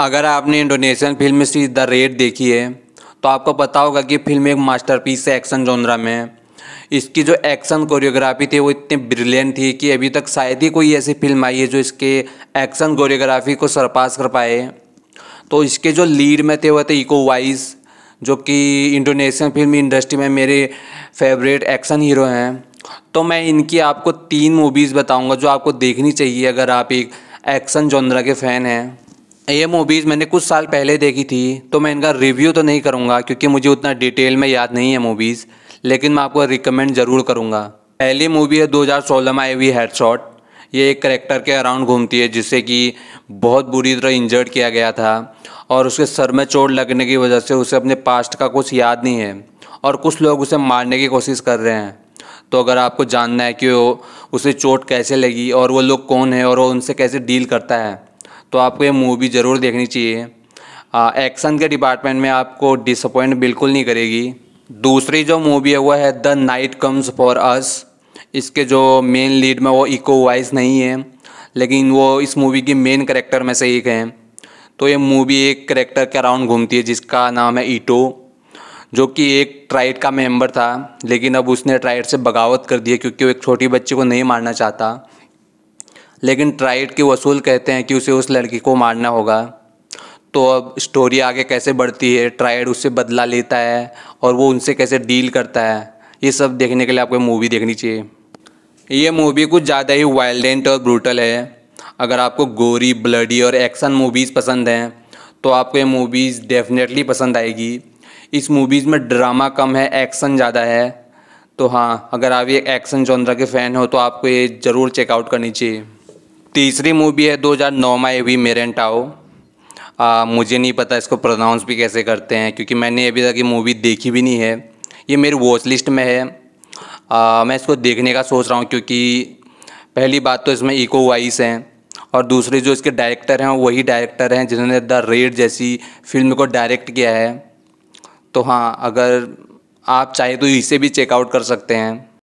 अगर आपने Indonesian film see the raid देखी है तो आपको पता होगा कि फिल्म एक मास्टरपीस है एक्शन जोनरा में इसकी जो एक्शन कोरियोग्राफी थी वो इतनी ब्रिलियंट थी कि अभी तक शायद ही कोई ऐसी फिल्म आई है जो इसके एक्शन कोरियोग्राफी को सरपास कर पाए तो इसके जो लीड में थे वो थे इको वाइस जो कि इंडोनेशियन फिल्म इंडस्ट्री में मेरे फेवरेट एक्शन हीरो हैं तो मैं इनकी आपको तीन मूवीज़ बताऊंगा जो आपको देखनी चाहिए अगर आप एक एक्शन जोनरा के फ़ैन हैं ये मूवीज़ मैंने कुछ साल पहले देखी थी तो मैं इनका रिव्यू तो नहीं करूँगा क्योंकि मुझे उतना डिटेल में याद नहीं है मूवीज़ लेकिन मैं आपको रिकमेंड ज़रूर करूँगा पहली मूवी है 2016 में आई हुई हेडशॉट ये एक करेक्टर के अराउंड घूमती है जिससे कि बहुत बुरी तरह इंजर्ड किया गया था और उसके सर में चोट लगने की वजह से उसे अपने पास्ट का कुछ याद नहीं है और कुछ लोग उसे मारने की कोशिश कर रहे हैं तो अगर आपको जानना है कि वो उसे चोट कैसे लगी और वो लोग कौन है और वो उनसे कैसे डील करता है तो आपको ये मूवी ज़रूर देखनी चाहिए एक्शन के डिपार्टमेंट में आपको डिसअपॉइंट बिल्कुल नहीं करेगी दूसरी जो मूवी है वो है the night comes for us इसके जो मेन लीड में वो इको वाइज नहीं है लेकिन वो इस मूवी के मेन करेक्टर में से एक हैं तो ये मूवी एक करेक्टर के अराउंड घूमती है जिसका नाम है ईटो जो कि एक ट्राइड का मेंबर था लेकिन अब उसने ट्राइड से बगावत कर दी क्योंकि वो एक छोटी बच्ची को नहीं मारना चाहता लेकिन ट्राइड के वसूल कहते हैं कि उसे उस लड़की को मारना होगा तो अब स्टोरी आगे कैसे बढ़ती है ट्राइड उससे बदला लेता है और वो उनसे कैसे डील करता है ये सब देखने के लिए आपको मूवी देखनी चाहिए ये मूवी कुछ ज़्यादा ही वायलेंट और ब्रूटल है अगर आपको गोरी ब्लडी और एक्शन मूवीज़ पसंद हैं तो आपको ये मूवीज़ डेफिनेटली पसंद आएगी इस मूवीज़ में ड्रामा कम है एक्शन ज़्यादा है तो हाँ अगर आप ये एक्शन चौंद्रा के फ़ैन हो तो आपको ये ज़रूर चेकआउट करनी चाहिए तीसरी मूवी है 2009 में अभी हुई मेरेंटाओ आ, मुझे नहीं पता इसको प्रोनाउंस भी कैसे करते हैं क्योंकि मैंने अभी तक ये मूवी देखी भी नहीं है ये मेरी वॉच लिस्ट में है आ, मैं इसको देखने का सोच रहा हूँ क्योंकि पहली बात तो इसमें इको वाइस हैं और दूसरे जो इसके डायरेक्टर हैं वही डायरेक्टर हैं जिन्होंने द रेड जैसी फिल्म को डायरेक्ट किया है तो हाँ अगर आप चाहे तो इसे भी चेकआउट कर सकते हैं